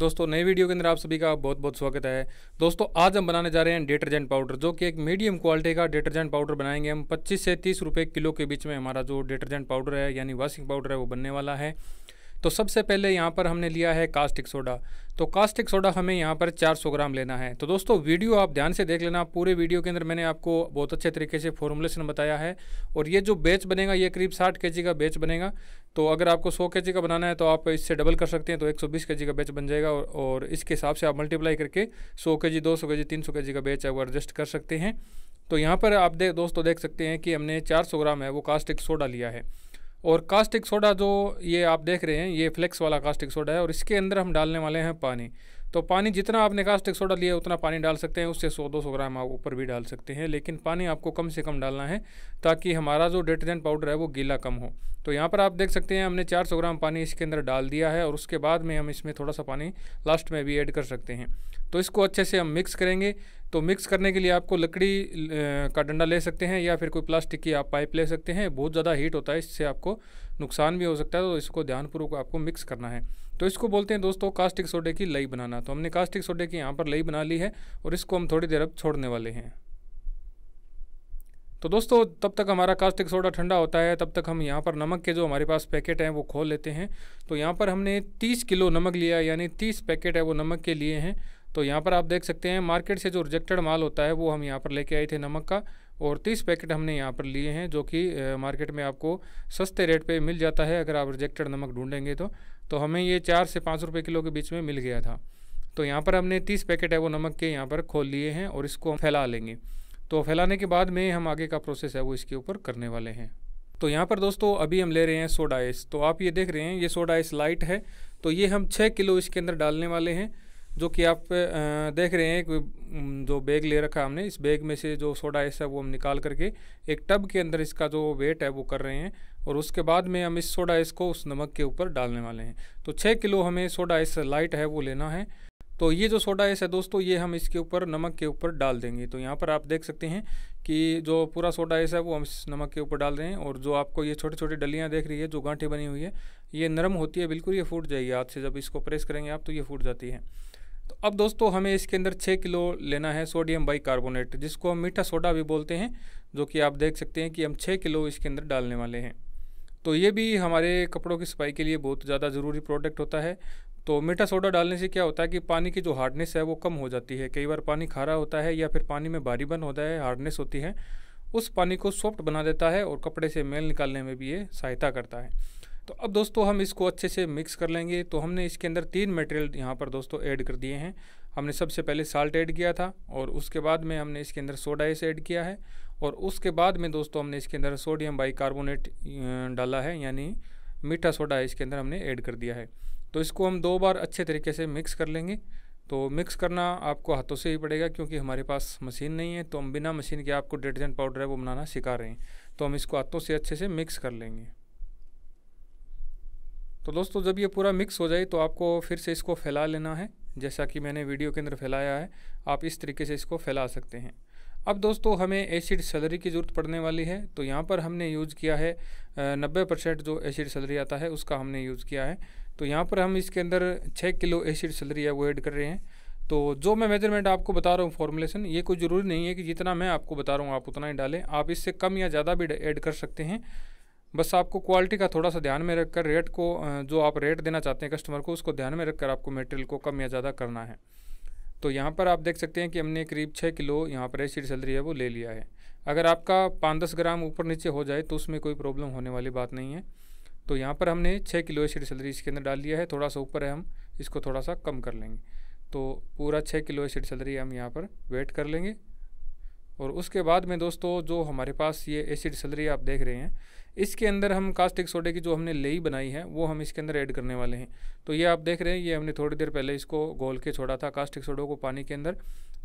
दोस्तों नई वीडियो के अंदर आप सभी का बहुत बहुत स्वागत है दोस्तों आज हम बनाने जा रहे हैं डिटर्जेंट पाउडर जो कि एक मीडियम क्वालिटी का डिटर्जेंट पाउडर बनाएंगे हम 25 से 30 रुपए किलो के बीच में हमारा जो डिटर्जेंट पाउडर है यानी वॉशिंग पाउडर है वो बनने वाला है तो सबसे पहले यहाँ पर हमने लिया है कास्टिक सोडा तो कास्टिक सोडा हमें यहाँ पर 400 ग्राम लेना है तो दोस्तों वीडियो आप ध्यान से देख लेना पूरे वीडियो के अंदर मैंने आपको बहुत अच्छे तरीके से फॉर्मुलेशन बताया है और ये जो बेच बनेगा ये करीब 60 के का बेच बनेगा तो अगर आपको 100 के का बनाना है तो आप इससे डबल कर सकते हैं तो 120 के का बेच बन जाएगा और, और इसके हिसाब से आप मल्टीप्लाई करके सौ के जी दो सौ के जी तीन सौ के जी का बेच वो एडजस्ट कर सकते हैं तो यहाँ पर आप देख दोस्तों देख सकते हैं कि हमने चार ग्राम है वो कास्टिक सोडा लिया है और कास्टिक सोडा जो ये आप देख रहे हैं ये फ्लेक्स वाला कास्टिक सोडा है और इसके अंदर हम डालने वाले हैं पानी तो पानी जितना आप निकास्टिक सोडा लिया उतना पानी डाल सकते हैं उससे 100-200 ग्राम आप ऊपर भी डाल सकते हैं लेकिन पानी आपको कम से कम डालना है ताकि हमारा जो डिटर्जेंट पाउडर है वो गीला कम हो तो यहाँ पर आप देख सकते हैं हमने 400 ग्राम पानी इसके अंदर डाल दिया है और उसके बाद में हम इसमें थोड़ा सा पानी लास्ट में भी ऐड कर सकते हैं तो इसको अच्छे से हम मिक्स करेंगे तो मिक्स करने के लिए आपको लकड़ी का डंडा ले सकते हैं या फिर कोई प्लास्टिक की आप पाइप ले सकते हैं बहुत ज़्यादा हीट होता है इससे आपको नुकसान भी हो सकता है तो इसको ध्यानपूर्वक आपको मिक्स करना है तो इसको बोलते हैं दोस्तों कास्टिक सोडे की लई बनाना तो हमने कास्टिक सोडे की यहाँ पर लई बना ली है और इसको हम थोड़ी देर अब छोड़ने वाले हैं तो दोस्तों तब तक हमारा कास्टिक सोडा ठंडा होता है तब तक हम यहाँ पर नमक के जो हमारे पास पैकेट हैं वो खोल लेते हैं तो यहाँ पर हमने 30 किलो नमक लिया यानी 30 पैकेट है वो नमक के लिए हैं तो यहाँ पर आप देख सकते हैं मार्केट से जो रिजेक्टेड माल होता है वो हम यहाँ पर लेके आए थे नमक का और तीस पैकेट हमने यहाँ पर लिए हैं जो कि मार्केट में आपको सस्ते रेट पे मिल जाता है अगर आप रिजेक्टेड नमक ढूंढेंगे तो तो हमें ये चार से पाँच रुपये किलो के बीच में मिल गया था तो यहाँ पर हमने तीस पैकेट है वो नमक के यहाँ पर खोल लिए हैं और इसको हम फैला लेंगे तो फैलाने के बाद में हम आगे का प्रोसेस है वो इसके ऊपर करने वाले हैं तो यहाँ पर दोस्तों अभी हम ले रहे हैं सोडा आइस तो आप ये देख रहे हैं ये सोडा आइस लाइट है तो ये हम छः किलो इसके अंदर डालने वाले हैं जो कि आप देख रहे हैं कि जो बैग ले रखा हमने इस बैग में से जो सोडा है वो हम निकाल करके एक टब के अंदर इसका जो वेट है वो कर रहे हैं और उसके बाद में हम इस सोडा को उस नमक के ऊपर डालने वाले हैं तो छः किलो हमें सोडा ऐस लाइट है वो लेना है तो ये जो सोडा है दोस्तों ये हम इसके ऊपर नमक के ऊपर डाल देंगे तो यहाँ पर आप देख सकते हैं कि जो पूरा सोडा है वो हम इस नमक के ऊपर डाल रहे हैं और जो आपको ये छोटी छोटी डलियाँ देख रही है जो गांठें बनी हुई है ये नरम होती है बिल्कुल ये फूट जाएगी हाथ से जब इसको प्रेस करेंगे आप तो ये फूट जाती है तो अब दोस्तों हमें इसके अंदर छः किलो लेना है सोडियम बाइकार्बोनेट जिसको हम मीठा सोडा भी बोलते हैं जो कि आप देख सकते हैं कि हम छः किलो इसके अंदर डालने वाले हैं तो ये भी हमारे कपड़ों की सफाई के लिए बहुत ज़्यादा ज़रूरी प्रोडक्ट होता है तो मीठा सोडा डालने से क्या होता है कि पानी की जो हार्डनेस है वो कम हो जाती है कई बार पानी खारा होता है या फिर पानी में बन होता है हार्डनेस होती है उस पानी को सॉफ्ट बना देता है और कपड़े से मेल निकालने में भी ये सहायता करता है तो अब दोस्तों हम इसको अच्छे से मिक्स कर लेंगे तो हमने इसके अंदर तीन मटेरियल यहाँ पर दोस्तों ऐड कर दिए हैं हमने सबसे पहले साल्ट ऐड किया था और उसके बाद में हमने इसके अंदर सोडा एस ऐड किया है और उसके बाद में दोस्तों हमने इसके अंदर सोडियम बाइकार्बोनेट अं, डाला है यानी मीठा सोडा इसके अंदर हमने ऐड कर दिया है तो इसको हम दो बार अच्छे तरीके से मिक्स कर लेंगे तो मिक्स करना आपको हाथों से ही पड़ेगा क्योंकि हमारे पास मशीन नहीं है तो हम बिना मशीन के आपको डिटर्जेंट पाउडर है वो बनाना सिखा रहे हैं तो हम इसको हाथों से अच्छे से मिक्स कर लेंगे तो दोस्तों जब ये पूरा मिक्स हो जाए तो आपको फिर से इसको फैला लेना है जैसा कि मैंने वीडियो के अंदर फैलाया है आप इस तरीके से इसको फैला सकते हैं अब दोस्तों हमें एसिड सैलरी की ज़रूरत पड़ने वाली है तो यहाँ पर हमने यूज़ किया है नब्बे परसेंट जो एसिड सैलरी आता है उसका हमने यूज़ किया है तो यहाँ पर हम इसके अंदर छः किलो एसिड सैलरी है वो ऐड कर रहे हैं तो जो मैं मेजरमेंट आपको बता रहा हूँ फॉर्मुलेशन ये कोई ज़रूरी नहीं है कि जितना मैं आपको बता रहा हूँ आप उतना ही डालें आप इससे कम या ज़्यादा भी ऐड कर सकते हैं बस आपको क्वालिटी का थोड़ा सा ध्यान में रखकर रेट को जो आप रेट देना चाहते हैं कस्टमर को उसको ध्यान में रखकर आपको मटेरियल को कम या ज़्यादा करना है तो यहाँ पर आप देख सकते हैं कि हमने करीब छः किलो यहाँ पर एसिड सलरी है वो ले लिया है अगर आपका पाँच दस ग्राम ऊपर नीचे हो जाए तो उसमें कोई प्रॉब्लम होने वाली बात नहीं है तो यहाँ पर हमने छः किलो एसिड सलरी इसके अंदर डाल लिया है थोड़ा सा ऊपर है हम इसको थोड़ा सा कम कर लेंगे तो पूरा छः किलो एसिड सलरी हम यहाँ पर वेट कर लेंगे और उसके बाद में दोस्तों जो हमारे पास ये एसिड सलरी आप देख रहे हैं इसके अंदर हम कास्टिक सोडे की जो हमने लेई बनाई है वो हम इसके अंदर ऐड करने वाले हैं तो ये आप देख रहे हैं ये हमने थोड़ी देर पहले इसको घोल के छोड़ा था कास्टिक सोडो को पानी के अंदर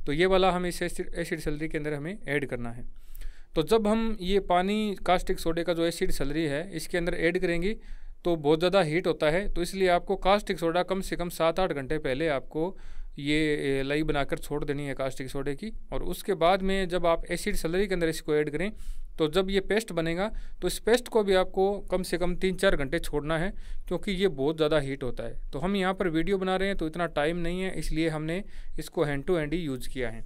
तो ये वाला हम इस एसिड सलरी के अंदर हमें ऐड करना है तो जब हम ये पानी कास्टिक सोडे का जो एसिड सलरी है इसके अंदर ऐड करेंगी तो बहुत ज़्यादा हीट होता है तो इसलिए आपको कास्टिक सोडा कम से कम सात आठ घंटे पहले आपको ये लई बनाकर छोड़ देनी है कास्टिक सोडे की और उसके बाद में जब आप एसिड सलरी के अंदर इसको ऐड करें तो जब ये पेस्ट बनेगा तो इस पेस्ट को भी आपको कम से कम तीन चार घंटे छोड़ना है क्योंकि ये बहुत ज़्यादा हीट होता है तो हम यहाँ पर वीडियो बना रहे हैं तो इतना टाइम नहीं है इसलिए हमने इसको हैंड टू हैंड ही यूज़ किया है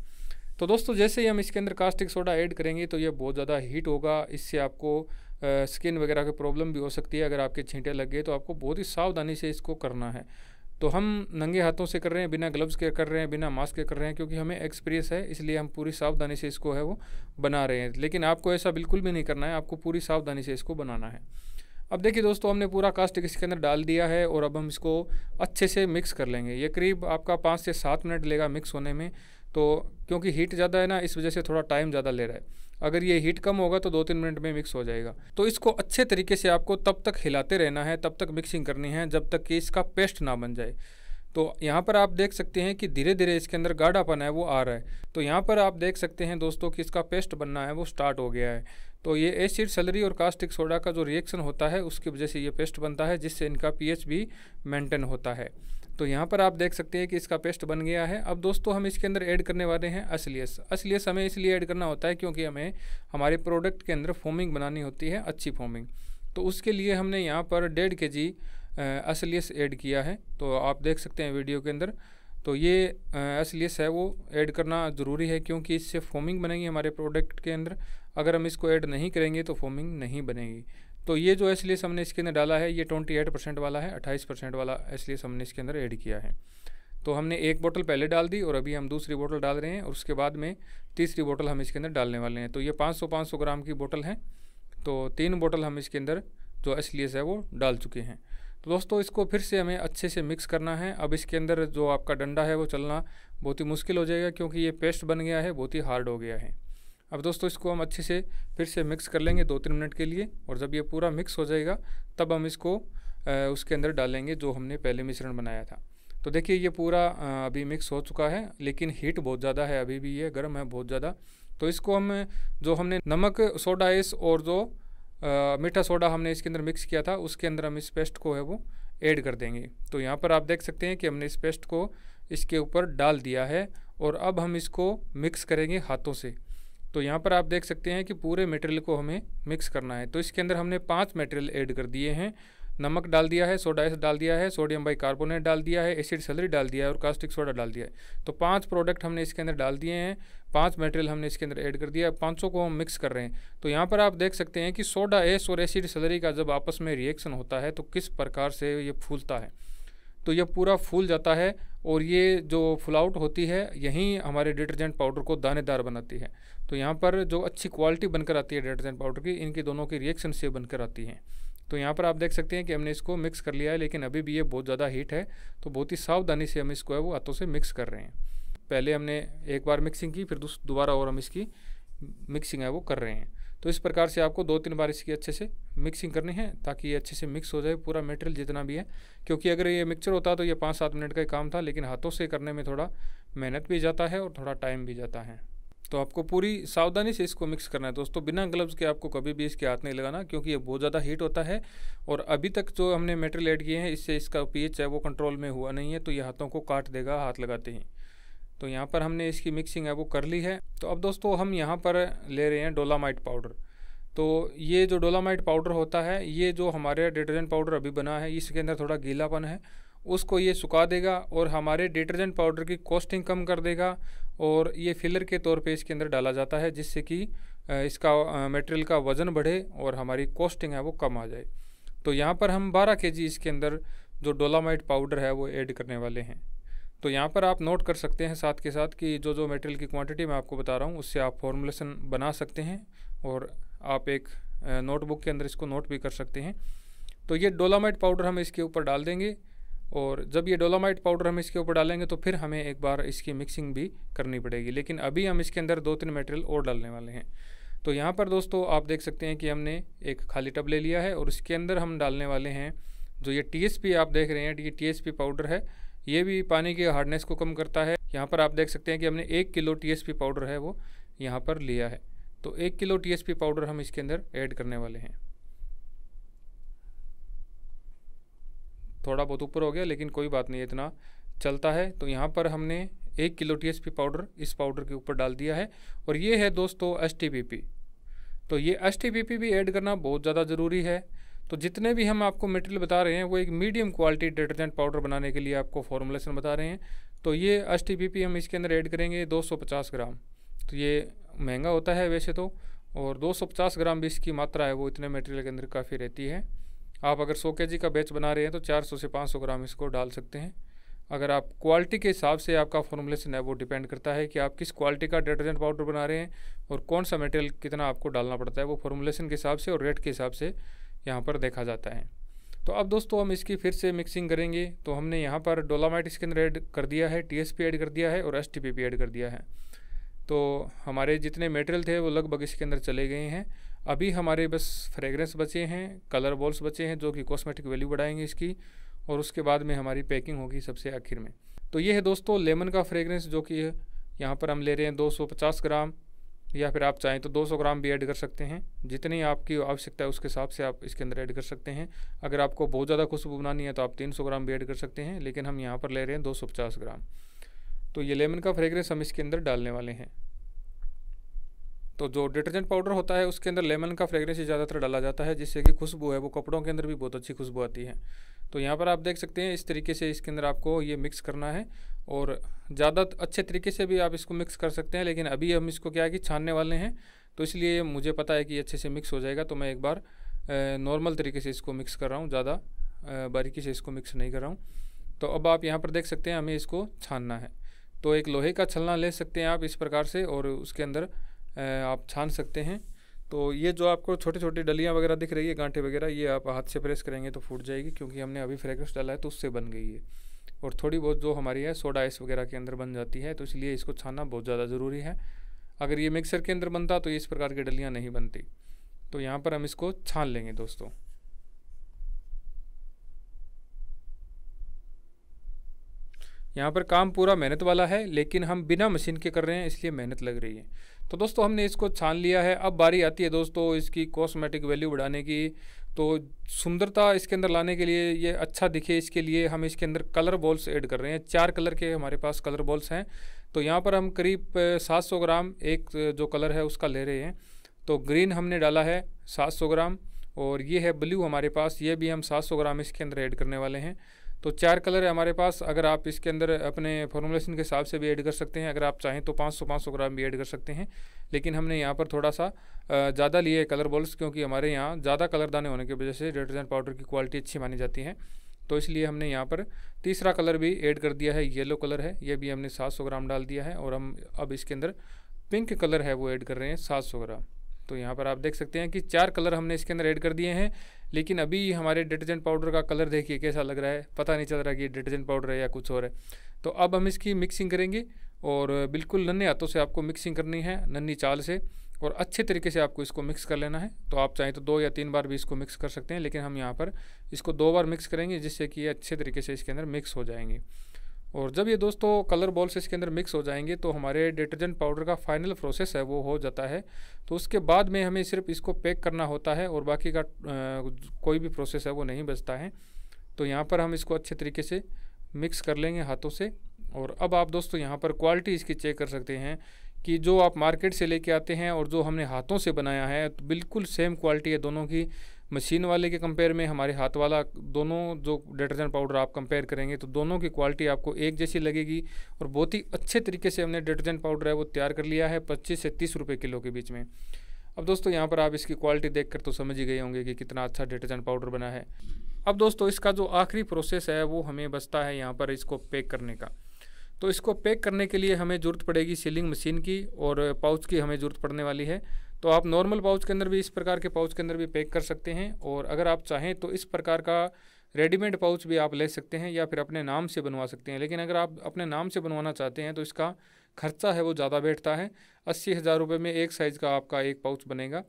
तो दोस्तों जैसे ही हम इसके अंदर कास्टिक सोडा ऐड करेंगे तो ये बहुत ज़्यादा हीट होगा इससे आपको स्किन वगैरह की प्रॉब्लम भी हो सकती है अगर आपके छींटे लग गए तो आपको बहुत ही सावधानी से इसको करना है तो हम नंगे हाथों से कर रहे हैं बिना ग्लव्स के कर रहे हैं बिना मास्क के कर रहे हैं क्योंकि हमें एक्सपीरियंस है इसलिए हम पूरी सावधानी से इसको है वो बना रहे हैं लेकिन आपको ऐसा बिल्कुल भी नहीं करना है आपको पूरी सावधानी से इसको बनाना है अब देखिए दोस्तों हमने पूरा कास्ट इसके अंदर डाल दिया है और अब हम इसको अच्छे से मिक्स कर लेंगे ये करीब आपका पाँच से सात मिनट लेगा मिक्स होने में तो क्योंकि हीट ज़्यादा है ना इस वजह से थोड़ा टाइम ज़्यादा ले रहा है अगर ये हीट कम होगा तो दो तीन मिनट में मिक्स हो जाएगा तो इसको अच्छे तरीके से आपको तब तक हिलाते रहना है तब तक मिक्सिंग करनी है जब तक कि इसका पेस्ट ना बन जाए तो यहाँ पर आप देख सकते हैं कि धीरे धीरे इसके अंदर गाढ़ापन है वो आ रहा है तो यहाँ पर आप देख सकते हैं दोस्तों कि इसका पेस्ट बनना है वो स्टार्ट हो गया है तो ये एसिड सलरी और कास्टिक सोडा का जो रिएक्शन होता है उसकी वजह से ये पेस्ट बनता है जिससे इनका पी भी मेंटेन होता है तो यहाँ पर आप देख सकते हैं कि इसका पेस्ट बन गया है अब दोस्तों हम इसके अंदर ऐड करने वाले हैं असलियस असलियस हमें इसलिए ऐड करना होता है क्योंकि हमें हमारे प्रोडक्ट के अंदर फोमिंग बनानी होती है अच्छी फोमिंग तो उसके लिए हमने यहाँ पर डेढ़ के जी असलियस ऐड किया है तो आप देख सकते हैं वीडियो के अंदर तो ये असलियस है वो ऐड करना ज़रूरी है क्योंकि इससे फोमिंग बनेगी हमारे प्रोडक्ट के अंदर अगर हम इसको ऐड नहीं करेंगे तो फोमिंग नहीं बनेगी तो ये जो एस हमने इसके अंदर डाला है ये ट्वेंटी एट परसेंट वाला है अट्ठाईस परसेंट वाला एस हमने इसके अंदर ऐड किया है तो हमने एक बोतल पहले डाल दी और अभी हम दूसरी बोतल डाल रहे हैं और उसके बाद में तीसरी बोतल हम इसके अंदर डालने वाले हैं तो ये 500 500 ग्राम की बोतल है तो तीन बोतल हम इसके अंदर जो एस है वो डाल चुके हैं तो दोस्तों इसको फिर से हमें अच्छे से मिक्स करना है अब इसके अंदर जो आपका डंडा है वो चलना बहुत ही मुश्किल हो जाएगा क्योंकि ये पेस्ट बन गया है बहुत ही हार्ड हो गया है अब दोस्तों इसको हम अच्छे से फिर से मिक्स कर लेंगे दो तीन मिनट के लिए और जब ये पूरा मिक्स हो जाएगा तब हम इसको उसके अंदर डालेंगे जो हमने पहले मिश्रण बनाया था तो देखिए ये पूरा अभी मिक्स हो चुका है लेकिन हीट बहुत ज़्यादा है अभी भी ये गर्म है बहुत ज़्यादा तो इसको हम जो हमने नमक सोडा इस और जो मीठा सोडा हमने इसके अंदर मिक्स किया था उसके अंदर हम इस पेस्ट को है वो ऐड कर देंगे तो यहाँ पर आप देख सकते हैं कि हमने इस पेस्ट को इसके ऊपर डाल दिया है और अब हम इसको मिक्स करेंगे हाथों से तो यहाँ पर आप देख सकते हैं कि पूरे मटेरियल को हमें मिक्स करना है तो इसके अंदर हमने पाँच मटेरियल ऐड कर दिए हैं नमक डाल दिया है सोडा एस डाल दिया है सोडियम बाइकार्बोनेट डाल दिया है एसिड सलरी डाल दिया है और कास्टिक सोडा डाल दिया है तो पांच प्रोडक्ट हमने इसके अंदर डाल दिए हैं पांच मटेरियल हमने इसके अंदर ऐड कर दिया है पाँचों को हम मिक्स कर रहे हैं तो यहाँ पर आप देख सकते हैं कि सोडा एस और एसिड सलरी का जब आपस में रिएक्शन होता है तो किस प्रकार से ये फूलता है तो यह पूरा फूल जाता है और ये जो फुलआउट होती है यहीं हमारे डिटर्जेंट पाउडर को दानेदार बनाती है तो यहाँ पर जो अच्छी क्वालिटी बनकर आती है डिटर्जेंट पाउडर की इनकी दोनों की रिएक्शन से बनकर आती हैं तो यहाँ पर आप देख सकते हैं कि हमने इसको मिक्स कर लिया है लेकिन अभी भी ये बहुत ज़्यादा हीट है तो बहुत ही सावधानी से हम इसको है वो हाथों से मिक्स कर रहे हैं पहले हमने एक बार मिक्सिंग की फिर दोबारा और हम इसकी मिक्सिंग है वो कर रहे हैं तो इस प्रकार से आपको दो तीन बार इसकी अच्छे से मिक्सिंग करनी है ताकि ये अच्छे से मिक्स हो जाए पूरा मटेरियल जितना भी है क्योंकि अगर ये मिक्सचर होता तो ये पाँच सात मिनट का ही काम था लेकिन हाथों से करने में थोड़ा मेहनत भी जाता है और थोड़ा टाइम भी जाता है तो आपको पूरी सावधानी से इसको मिक्स करना है दोस्तों बिना ग्लव्स के आपको कभी भी इसके हाथ नहीं लगाना क्योंकि ये बहुत ज़्यादा हीट होता है और अभी तक जो हमने मेटेरियल ऐड किए हैं इससे इसका पीएच है वो कंट्रोल में हुआ नहीं है तो ये हाथों को काट देगा हाथ लगाते ही तो यहाँ पर हमने इसकी मिक्सिंग है वो कर ली है तो अब दोस्तों हम यहाँ पर ले रहे हैं डोलामाइट पाउडर तो ये जो डोलामाइट पाउडर होता है ये जो हमारे डिटर्जेंट पाउडर अभी बना है इसके अंदर थोड़ा गीलापन है उसको ये सुखा देगा और हमारे डिटर्जेंट पाउडर की कॉस्टिंग कम कर देगा और ये फिलर के तौर पे इसके अंदर डाला जाता है जिससे कि इसका मटेरियल का वज़न बढ़े और हमारी कॉस्टिंग है वो कम आ जाए तो यहाँ पर हम 12 के इसके अंदर जो डोलामाइट पाउडर है वो ऐड करने वाले हैं तो यहाँ पर आप नोट कर सकते हैं साथ के साथ कि जो जो मटेरियल की क्वांटिटी मैं आपको बता रहा हूँ उससे आप फॉर्मुलेसन बना सकते हैं और आप एक नोटबुक के अंदर इसको नोट भी कर सकते हैं तो ये डोलामाइट पाउडर हम इसके ऊपर डाल देंगे और जब ये डोलामाइट पाउडर हम इसके ऊपर डालेंगे तो फिर हमें एक बार इसकी मिक्सिंग भी करनी पड़ेगी लेकिन अभी हम इसके अंदर दो तीन मटेरियल और डालने वाले हैं तो यहाँ पर दोस्तों आप देख सकते हैं कि हमने एक खाली टब ले लिया है और इसके अंदर हम डालने वाले हैं जो ये टी आप देख रहे हैं ये टी पाउडर है ये भी पानी की हार्डनेस को कम करता है यहाँ पर आप देख सकते हैं कि हमने एक किलो टी पाउडर है वो यहाँ पर लिया है तो एक किलो टी पाउडर हम इसके अंदर ऐड करने वाले हैं थोड़ा बहुत ऊपर हो गया लेकिन कोई बात नहीं इतना चलता है तो यहाँ पर हमने एक किलो टी पाउडर इस पाउडर के ऊपर डाल दिया है और ये है दोस्तों एस तो ये एस भी ऐड करना बहुत ज़्यादा ज़रूरी है तो जितने भी हम आपको मटेरियल बता रहे हैं वो एक मीडियम क्वालिटी डिटर्जेंट पाउडर बनाने के लिए आपको फॉर्मुलेशन बता रहे हैं तो ये एस हम इसके अंदर ऐड करेंगे 250 ग्राम तो ये महंगा होता है वैसे तो और 250 ग्राम भी इसकी मात्रा है वो इतने मटेरियल के अंदर काफ़ी रहती है आप अगर सौ के का बैच बना रहे हैं तो 400 से 500 ग्राम इसको डाल सकते हैं अगर आप क्वालिटी के हिसाब से आपका फॉर्मूलेशन है वो डिपेंड करता है कि आप किस क्वालिटी का डिटर्जेंट पाउडर बना रहे हैं और कौन सा मटेरियल कितना आपको डालना पड़ता है वो फॉर्मूलेशन के हिसाब से और रेट के हिसाब से यहाँ पर देखा जाता है तो अब दोस्तों हम इसकी फिर से मिक्सिंग करेंगे तो हमने यहाँ पर डोलामाइट इसके अंदर ऐड कर दिया है टीएसपी ऐड कर दिया है और एसटीपीपी ऐड कर दिया है तो हमारे जितने मटेरियल थे वो लगभग इसके अंदर चले गए हैं अभी हमारे बस फ्रेगरेंस बचे हैं कलर बॉल्स बचे हैं जो कि कॉस्मेटिक वैल्यू बढ़ाएंगे इसकी और उसके बाद में हमारी पैकिंग होगी सबसे आखिर में तो ये है दोस्तों लेमन का फ्रेगरेंस जो कि यहाँ पर हम ले रहे हैं 250 ग्राम या फिर आप चाहें तो 200 ग्राम भी ऐड कर सकते हैं जितनी आपकी आवश्यकता है उसके हिसाब से आप इसके अंदर ऐड कर सकते हैं अगर आपको बहुत ज़्यादा खुशबू बनानी है तो आप 300 ग्राम भी ऐड कर सकते हैं लेकिन हम यहाँ पर ले रहे हैं 250 ग्राम तो ये लेमन का फ्रेगरेंस हम इसके अंदर डालने वाले हैं तो जो डिटर्जेंट पाउडर होता है उसके अंदर लेमन का ही ज़्यादातर डाला जाता है जिससे कि खुशबू है वो कपड़ों के अंदर भी बहुत अच्छी खुशबू आती है तो यहाँ पर आप देख सकते हैं इस तरीके से इसके अंदर आपको ये मिक्स करना है और ज़्यादा अच्छे तरीके से भी आप इसको मिक्स कर सकते हैं लेकिन अभी हम इसको क्या है कि छानने वाले हैं तो इसलिए मुझे पता है कि अच्छे से मिक्स हो जाएगा तो मैं एक बार नॉर्मल तरीके से इसको मिक्स कर रहा हूँ ज़्यादा बारीकी से इसको मिक्स नहीं कर रहा हूँ तो अब आप यहाँ पर देख सकते हैं हमें इसको छानना है तो एक लोहे का छलना ले सकते हैं आप इस प्रकार से और उसके अंदर आप छान सकते हैं तो ये जो आपको छोटे छोटी डलियाँ वगैरह दिख रही है गांठे वगैरह ये आप हाथ से प्रेस करेंगे तो फूट जाएगी क्योंकि हमने अभी फ्रेगरेंस डाला है तो उससे बन गई है और थोड़ी बहुत जो हमारी है सोडा आइस वगैरह के अंदर बन जाती है तो इसलिए इसको छाना बहुत ज़्यादा ज़रूरी है अगर ये मिक्सर के अंदर बनता तो इस प्रकार की डलियाँ नहीं बनती तो यहाँ पर हम इसको छान लेंगे दोस्तों यहाँ पर काम पूरा मेहनत वाला है लेकिन हम बिना मशीन के कर रहे हैं इसलिए मेहनत लग रही है तो दोस्तों हमने इसको छान लिया है अब बारी आती है दोस्तों इसकी कॉस्मेटिक वैल्यू बढ़ाने की तो सुंदरता इसके अंदर लाने के लिए ये अच्छा दिखे इसके लिए हम इसके अंदर कलर बॉल्स ऐड कर रहे हैं चार कलर के हमारे पास कलर बॉल्स हैं तो यहाँ पर हम करीब 700 ग्राम एक जो कलर है उसका ले रहे हैं तो ग्रीन हमने डाला है 700 ग्राम और ये है ब्लू हमारे पास ये भी हम 700 ग्राम इसके अंदर ऐड करने वाले हैं तो चार कलर है हमारे पास अगर आप इसके अंदर अपने फॉर्मूलेशन के हिसाब से भी ऐड कर सकते हैं अगर आप चाहें तो 500 500 ग्राम भी ऐड कर सकते हैं लेकिन हमने यहाँ पर थोड़ा सा ज़्यादा लिए है कलर बॉल्स क्योंकि हमारे यहाँ ज़्यादा कलर दाने होने की वजह से डिटर्जेंट पाउडर की क्वालिटी अच्छी मानी जाती है तो इसलिए हमने यहाँ पर तीसरा कलर भी ऐड कर दिया है येलो कलर है ये भी हमने सात ग्राम डाल दिया है और हम अब इसके अंदर पिंक कलर है वो ऐड कर रहे हैं सात ग्राम तो यहाँ पर आप देख सकते हैं कि चार कलर हमने इसके अंदर ऐड कर दिए हैं लेकिन अभी हमारे डिटर्जेंट पाउडर का कलर देखिए कैसा लग रहा है पता नहीं चल रहा कि डिटर्जेंट पाउडर है या कुछ और है तो अब हम इसकी मिक्सिंग करेंगे और बिल्कुल नन्हे हाथों से आपको मिक्सिंग करनी है नन्ही चाल से और अच्छे तरीके से आपको इसको मिक्स कर लेना है तो आप चाहें तो दो या तीन बार भी इसको मिक्स कर सकते हैं लेकिन हम यहाँ पर इसको दो बार मिक्स करेंगे जिससे कि ये अच्छे तरीके से इसके अंदर मिक्स हो जाएंगे और जब ये दोस्तों कलर बॉल से इसके अंदर मिक्स हो जाएंगे तो हमारे डिटर्जेंट पाउडर का फाइनल प्रोसेस है वो हो जाता है तो उसके बाद में हमें सिर्फ इसको पैक करना होता है और बाकी का आ, कोई भी प्रोसेस है वो नहीं बचता है तो यहाँ पर हम इसको अच्छे तरीके से मिक्स कर लेंगे हाथों से और अब आप दोस्तों यहाँ पर क्वालिटी इसकी चेक कर सकते हैं कि जो आप मार्केट से लेके आते हैं और जो हमने हाथों से बनाया है तो बिल्कुल सेम क्वालिटी है दोनों की मशीन वाले के कंपेयर में हमारे हाथ वाला दोनों जो डिटर्जेंट पाउडर आप कंपेयर करेंगे तो दोनों की क्वालिटी आपको एक जैसी लगेगी और बहुत ही अच्छे तरीके से हमने डिटर्जेंट पाउडर है वो तैयार कर लिया है पच्चीस से तीस रुपये किलो के बीच में अब दोस्तों यहाँ पर आप इसकी क्वालिटी देख कर तो समझ ही गए होंगे कि कितना अच्छा डिटर्जेंट पाउडर बना है अब दोस्तों इसका जो आखिरी प्रोसेस है वो हमें बसता है यहाँ पर इसको पैक करने का तो इसको पैक करने के लिए हमें ज़रूरत पड़ेगी सीलिंग मशीन की और पाउच की हमें ज़रूरत पड़ने वाली है तो आप नॉर्मल पाउच के अंदर भी इस प्रकार के पाउच के अंदर भी पैक कर सकते हैं और अगर आप चाहें तो इस प्रकार का रेडीमेड पाउच भी आप ले सकते हैं या फिर अपने नाम से बनवा सकते हैं लेकिन अगर आप अपने नाम से बनवाना चाहते हैं तो इसका खर्चा है वो ज़्यादा बैठता है अस्सी हज़ार रुपये में एक साइज़ का आपका एक पाउच बनेगा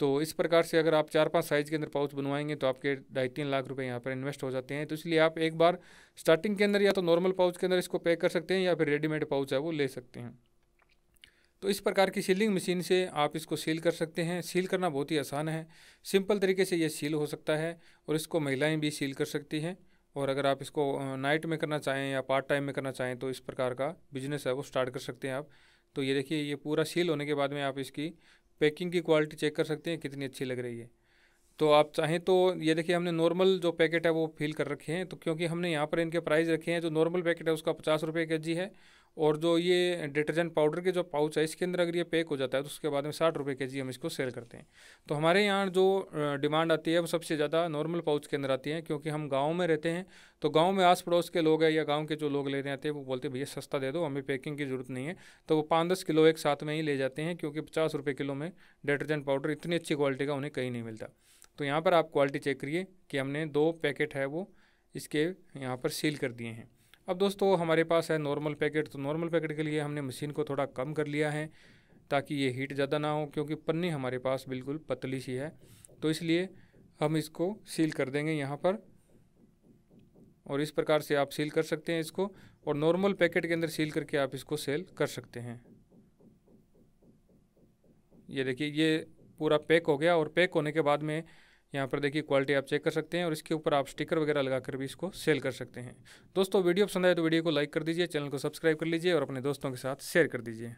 तो इस प्रकार से अगर आप चार पांच साइज़ के अंदर पाउच बनवाएंगे तो आपके ढाई तीन लाख रुपए यहाँ पर इन्वेस्ट हो जाते हैं तो इसलिए आप एक बार स्टार्टिंग के अंदर या तो नॉर्मल पाउच के अंदर इसको पैक कर सकते हैं या फिर रेडीमेड पाउच है वो ले सकते हैं तो इस प्रकार की सीलिंग मशीन से आप इसको सील कर सकते हैं सील करना बहुत ही आसान है सिंपल तरीके से ये सील हो सकता है और इसको महिलाएं भी सील कर सकती हैं और अगर आप इसको नाइट में करना चाहें या पार्ट टाइम में करना चाहें तो इस प्रकार का बिजनेस है वो स्टार्ट कर सकते हैं आप तो ये देखिए ये पूरा सील होने के बाद में आप इसकी पैकिंग की क्वालिटी चेक कर सकते हैं कितनी अच्छी लग रही है तो आप चाहें तो ये देखिए हमने नॉर्मल जो पैकेट है वो फील कर रखे हैं तो क्योंकि हमने यहाँ पर इनके प्राइस रखे हैं जो नॉर्मल पैकेट है उसका पचास रुपये के जी है और जो ये डिटर्जेंट पाउडर के जो पाउच है इसके अंदर अगर ये पैक हो जाता है तो उसके बाद में साठ रुपये के जी हम इसको सेल करते हैं तो हमारे यहाँ जो डिमांड आती है वो सबसे ज़्यादा नॉर्मल पाउच के अंदर आती है क्योंकि हम गाँव में रहते हैं तो गाँव में आस पड़ोस के लोग हैं या गाँव के जो लोग लेने आते हैं वो बोलते हैं भैया सस्ता दे दो हमें पैकिंग की ज़रूरत नहीं है तो वो पाँच दस किलो एक साथ में ही ले जाते हैं क्योंकि पचास रुपये किलो में डिटर्जेंट पाउडर इतनी अच्छी क्वालिटी का उन्हें कहीं नहीं मिलता तो यहाँ पर आप क्वालिटी चेक करिए कि हमने दो पैकेट है वो इसके यहाँ पर सील कर दिए हैं अब दोस्तों हमारे पास है नॉर्मल पैकेट तो नॉर्मल पैकेट के लिए हमने मशीन को थोड़ा कम कर लिया है ताकि ये हीट ज़्यादा ना हो क्योंकि पन्नी हमारे पास बिल्कुल पतली सी है तो इसलिए हम इसको सील कर देंगे यहाँ पर और इस प्रकार से आप सील कर सकते हैं इसको और नॉर्मल पैकेट के अंदर सील करके आप इसको सेल कर सकते हैं ये देखिए ये पूरा पैक हो गया और पैक होने के बाद में यहाँ पर देखिए क्वालिटी आप चेक कर सकते हैं और इसके ऊपर आप स्टिकर वगैरह लगाकर भी इसको सेल कर सकते हैं दोस्तों वीडियो पसंद आए तो वीडियो को लाइक कर दीजिए चैनल को सब्सक्राइब कर लीजिए और अपने दोस्तों के साथ शेयर कर दीजिए